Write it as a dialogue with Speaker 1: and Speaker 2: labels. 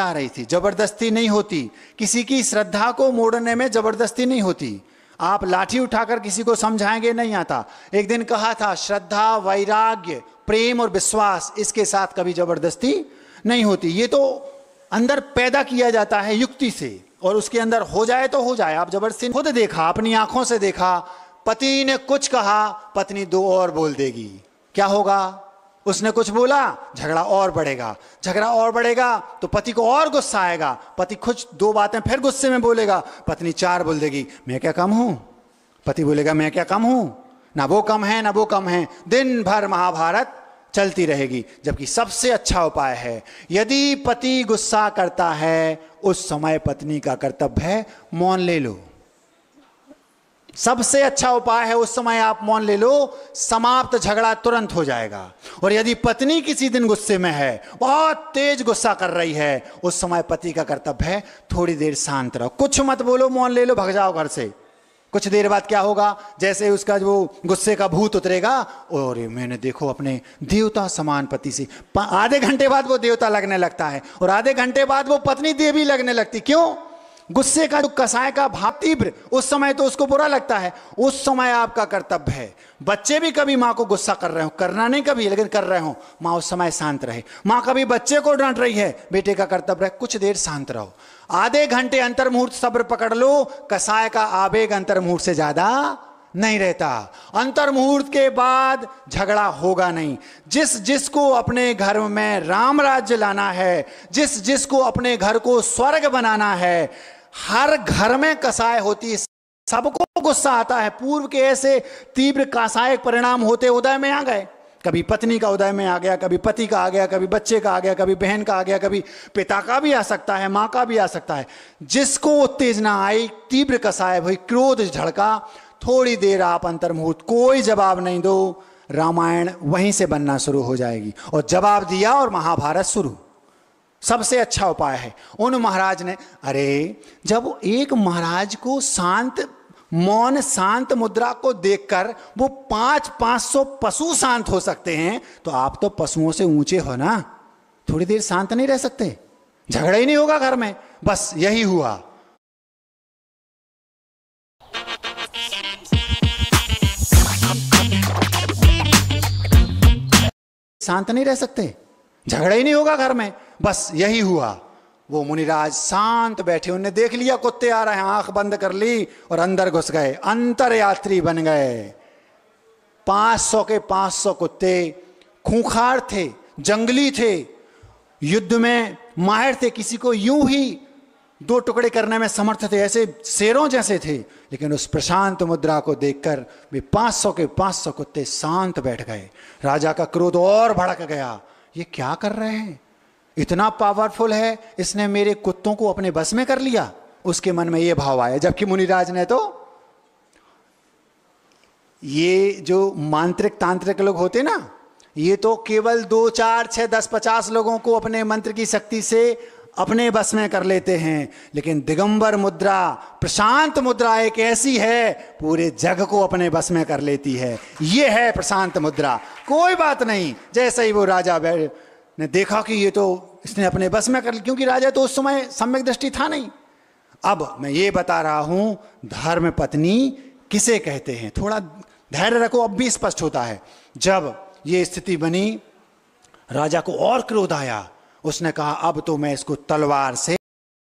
Speaker 1: बता रही थी जबरदस्ती नहीं होती किसी की श्रद्धा को मोड़ने में जबरदस्ती नहीं होती आप लाठी उठाकर किसी को समझाएंगे नहीं आता एक दिन कहा था श्रद्धा वैराग्य प्रेम और विश्वास इसके साथ कभी जबरदस्ती नहीं होती ये तो अंदर पैदा किया जाता है युक्ति से और उसके अंदर हो जाए तो हो जाए आप जबरदस्ती खुद देखा अपनी आंखों से देखा पति ने कुछ कहा पत्नी दो और बोल देगी क्या होगा उसने कुछ बोला झगड़ा और बढ़ेगा झगड़ा और बढ़ेगा तो पति को और गुस्सा आएगा पति कुछ दो बातें फिर गुस्से में बोलेगा पत्नी चार बोल देगी मैं क्या कम हूं पति बोलेगा मैं क्या कम हूं ना वो कम है ना वो कम है दिन भर महाभारत चलती रहेगी जबकि सबसे अच्छा उपाय है यदि पति गुस्सा करता है उस समय पत्नी का कर्तव्य है मौन ले लो सबसे अच्छा उपाय है उस समय आप मौन ले लो समाप्त झगड़ा तुरंत हो जाएगा और यदि पत्नी किसी दिन गुस्से में है बहुत तेज गुस्सा कर रही है उस समय पति का कर्तव्य है थोड़ी देर शांत रहो कुछ मत बोलो मौन ले लो भग जाओ घर से कुछ देर बाद क्या होगा जैसे उसका जो गुस्से का भूत उतरेगा और मैंने देखो अपने देवता समान पति से आधे घंटे बाद वो देवता लगने लगता है और आधे घंटे बाद वो पत्नी देवी लगने लगती क्यों गुस्से का जो कसाय का भाव तीव्र उस समय तो उसको बुरा लगता है उस समय आपका कर्तव्य है बच्चे भी कभी माँ को गुस्सा कर रहे हो करना नहीं कभी लेकिन कर रहे हो माँ उस समय शांत रहे माँ कभी बच्चे को डांट रही है बेटे का कर्तव्य है कुछ देर शांत रहो आधे घंटे अंतर मुहूर्त सब्र पकड़ लो कसाय का आवेग अंतर मुहूर्त से ज्यादा नहीं रहता अंतर मुहूर्त के बाद झगड़ा होगा नहीं जिस जिसको अपने घर में राम राज्य लाना है जिस जिसको अपने घर को स्वर्ग बनाना है हर घर में कसाय होती है सबको गुस्सा आता है पूर्व के ऐसे तीव्र कासायक परिणाम होते उदय में आ गए कभी पत्नी का उदय में आ गया कभी पति का आ गया कभी बच्चे का आ गया कभी बहन का आ गया कभी पिता का भी आ सकता है माँ का भी आ सकता है जिसको उत्तेजना आई तीव्र कसाय भाई क्रोध झड़का थोड़ी देर आप अंतर्मुहूर्त कोई जवाब नहीं दो रामायण वहीं से बनना शुरू हो जाएगी और जवाब दिया और महाभारत शुरू सबसे अच्छा उपाय है उन महाराज ने अरे जब एक महाराज को शांत मौन शांत मुद्रा को देखकर वो पांच पांच सौ पशु शांत हो सकते हैं तो आप तो पशुओं से ऊंचे हो ना थोड़ी देर शांत नहीं रह सकते झगड़ा ही नहीं होगा घर में बस यही हुआ शांत नहीं रह सकते झगड़ा ही नहीं होगा घर में बस यही हुआ वो मुनिराज शांत बैठे उनने देख लिया कुत्ते आ रहे हैं आंख बंद कर ली और अंदर घुस गए अंतर यात्री बन गए 500 के 500 कुत्ते खूंखार थे जंगली थे युद्ध में माहिर थे किसी को यूं ही दो टुकड़े करने में समर्थ थे ऐसे शेरों जैसे थे लेकिन उस प्रशांत मुद्रा को देखकर वे 500 के 500 कुत्ते शांत बैठ गए राजा का क्रोध और भड़क गया ये क्या कर रहे हैं इतना पावरफुल है इसने मेरे कुत्तों को अपने बस में कर लिया उसके मन में यह भाव आया जबकि मुनिराज ने तो ये जो मांत्रिक तांत्रिक लोग होते ना ये तो केवल दो चार छह दस पचास लोगों को अपने मंत्र की शक्ति से अपने बस में कर लेते हैं लेकिन दिगंबर मुद्रा प्रशांत मुद्रा एक ऐसी है पूरे जग को अपने बस में कर लेती है ये है प्रशांत मुद्रा कोई बात नहीं जैसे ही वो राजा ने देखा कि ये तो इसने अपने बस में कर क्योंकि राजा तो उस समय सम्यक दृष्टि था नहीं अब मैं ये बता रहा हूं धर्म पत्नी किसे कहते हैं थोड़ा धैर्य रखो अब भी स्पष्ट होता है जब ये स्थिति बनी राजा को और क्रोध आया उसने कहा अब तो मैं इसको तलवार से